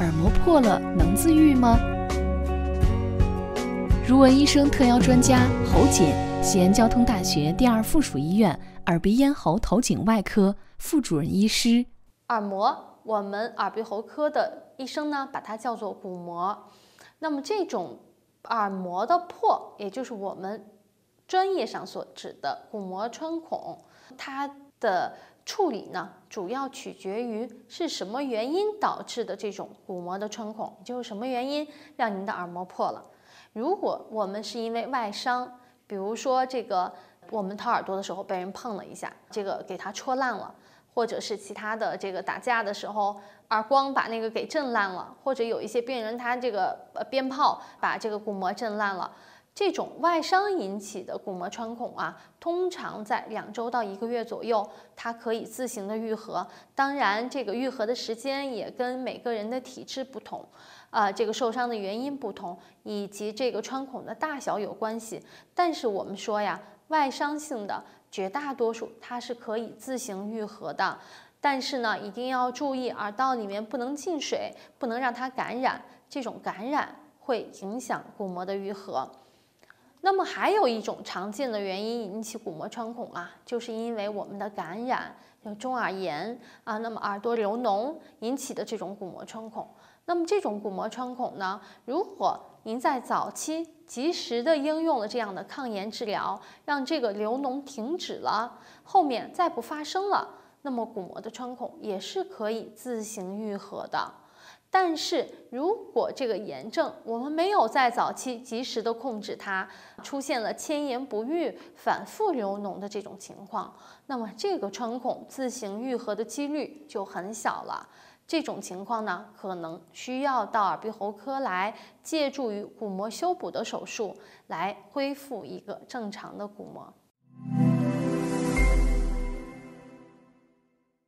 耳膜破了能自愈吗？如闻医生特邀专家侯锦，西安交通大学第二附属医院耳鼻咽喉头颈外科副主任医师。耳膜，我们耳鼻喉科的医生呢，把它叫做鼓膜。那么这种耳膜的破，也就是我们专业上所指的鼓膜穿孔，它。的处理呢，主要取决于是什么原因导致的这种鼓膜的穿孔，就是什么原因让您的耳膜破了。如果我们是因为外伤，比如说这个我们掏耳朵的时候被人碰了一下，这个给它戳烂了，或者是其他的这个打架的时候耳光把那个给震烂了，或者有一些病人他这个鞭炮把这个鼓膜震烂了。这种外伤引起的鼓膜穿孔啊，通常在两周到一个月左右，它可以自行的愈合。当然，这个愈合的时间也跟每个人的体质不同，啊，这个受伤的原因不同，以及这个穿孔的大小有关系。但是我们说呀，外伤性的绝大多数它是可以自行愈合的。但是呢，一定要注意耳道里面不能进水，不能让它感染。这种感染会影响鼓膜的愈合。那么还有一种常见的原因引起鼓膜穿孔啊，就是因为我们的感染，有中耳炎啊，那么耳朵流脓引起的这种鼓膜穿孔。那么这种鼓膜穿孔呢，如果您在早期及时的应用了这样的抗炎治疗，让这个流脓停止了，后面再不发生了，那么鼓膜的穿孔也是可以自行愈合的。但是如果这个炎症我们没有在早期及时的控制它，出现了千言不愈、反复流脓的这种情况，那么这个穿孔自行愈合的几率就很小了。这种情况呢，可能需要到耳鼻喉科来借助于鼓膜修补的手术来恢复一个正常的鼓膜。